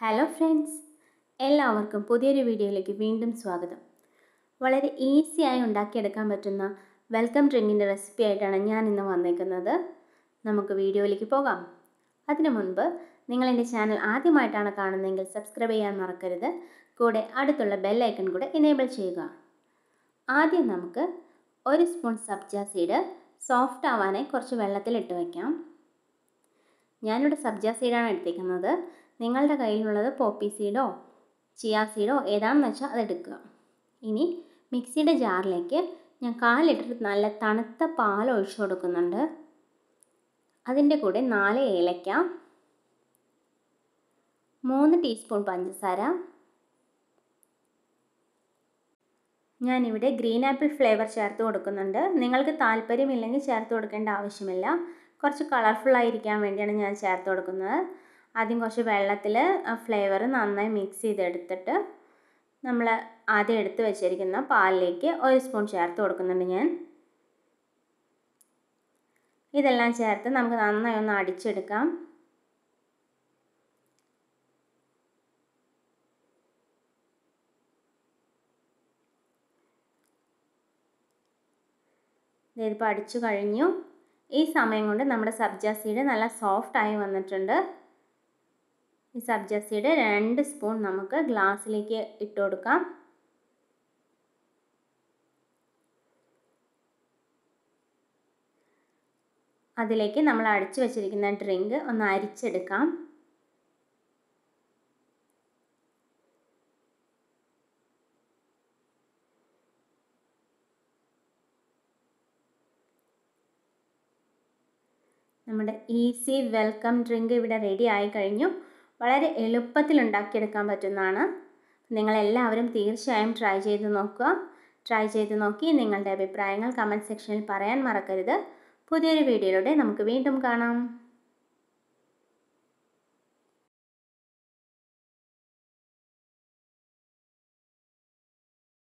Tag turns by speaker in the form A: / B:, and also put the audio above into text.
A: hello friends എല്ലാവർക്കും പുതിയൊരു വീഡിയോയിലേക്ക് വീണ്ടും സ്വാഗതം വളരെ ഈസിയായി ഉണ്ടാക്കിയെടുക്കാൻ പറ്റുന്ന വെൽക്കം ഡ്രിങ്കിൻ്റെ റെസിപ്പി ആയിട്ടാണ് ഞാൻ ഇന്ന് വന്നേക്കുന്നത് നമുക്ക് വീഡിയോയിലേക്ക് പോകാം അതിനു മുൻപ് നിങ്ങൾ എൻ്റെ ചാനൽ ആദ്യമായിട്ടാണ് കാണുന്നതെങ്കിൽ സബ്സ്ക്രൈബ് ചെയ്യാൻ മറക്കരുത് കൂടെ അടുത്തുള്ള ബെല്ലൈക്കൺ കൂടെ എനേബിൾ ചെയ്യുക ആദ്യം നമുക്ക് ഒരു സ്പൂൺ സബ്ജ സീഡ് സോഫ്റ്റ് ആവാനായി കുറച്ച് വെള്ളത്തിലിട്ട് വയ്ക്കാം ഞാനിവിടെ സബ്ജ സീഡാണ് എടുത്തേക്കുന്നത് നിങ്ങളുടെ കയ്യിലുള്ളത് പോപ്പി സീഡോ ചിയാ സീഡോ ഏതാണെന്ന് വെച്ചാൽ അതെടുക്കുക ഇനി മിക്സിയുടെ ജാറിലേക്ക് ഞാൻ കാൽ ലിറ്റർ നല്ല തണുത്ത പാൽ ഒഴിച്ചു കൊടുക്കുന്നുണ്ട് അതിൻ്റെ കൂടെ നാല് ഏലക്ക മൂന്ന് ടീസ്പൂൺ പഞ്ചസാര ഞാനിവിടെ ഗ്രീൻ ആപ്പിൾ ഫ്ലേവർ ചേർത്ത് കൊടുക്കുന്നുണ്ട് നിങ്ങൾക്ക് താല്പര്യമില്ലെങ്കിൽ ചേർത്ത് കൊടുക്കേണ്ട ആവശ്യമില്ല കുറച്ച് കളർഫുൾ ആയിരിക്കാൻ വേണ്ടിയാണ് ഞാൻ ചേർത്ത് കൊടുക്കുന്നത് ആദ്യം കുറച്ച് വെള്ളത്തിൽ ഫ്ലേവർ നന്നായി മിക്സ് ചെയ്തെടുത്തിട്ട് നമ്മൾ ആദ്യം എടുത്ത് വെച്ചിരിക്കുന്ന പാലിലേക്ക് ഒരു സ്പൂൺ ചേർത്ത് കൊടുക്കുന്നുണ്ട് ഞാൻ ഇതെല്ലാം ചേർത്ത് നമുക്ക് നന്നായി ഒന്ന് അടിച്ചെടുക്കാം ഇതിപ്പോൾ അടിച്ചു കഴിഞ്ഞു ഈ സമയം കൊണ്ട് നമ്മുടെ സബ്ജാ സീഡ് നല്ല സോഫ്റ്റായി വന്നിട്ടുണ്ട് ഈ സബ്ജസ്സിയുടെ രണ്ട് സ്പൂൺ നമുക്ക് ഗ്ലാസ്സിലേക്ക് ഇട്ട് കൊടുക്കാം അതിലേക്ക് നമ്മൾ അടിച്ചു വെച്ചിരിക്കുന്ന ഡ്രിങ്ക് ഒന്ന് അരിച്ചെടുക്കാം നമ്മുടെ ഈസി വെൽക്കം ഡ്രിങ്ക് ഇവിടെ റെഡി ആയി കഴിഞ്ഞു വളരെ എളുപ്പത്തിൽ ഉണ്ടാക്കിയെടുക്കാൻ പറ്റുന്നതാണ് നിങ്ങളെല്ലാവരും തീർച്ചയായും ട്രൈ ചെയ്ത് നോക്കുക ട്രൈ ചെയ്ത് നോക്കി നിങ്ങളുടെ അഭിപ്രായങ്ങൾ കമൻറ്റ് സെക്ഷനിൽ പറയാൻ മറക്കരുത് പുതിയൊരു വീഡിയോയിലൂടെ നമുക്ക് വീണ്ടും കാണാം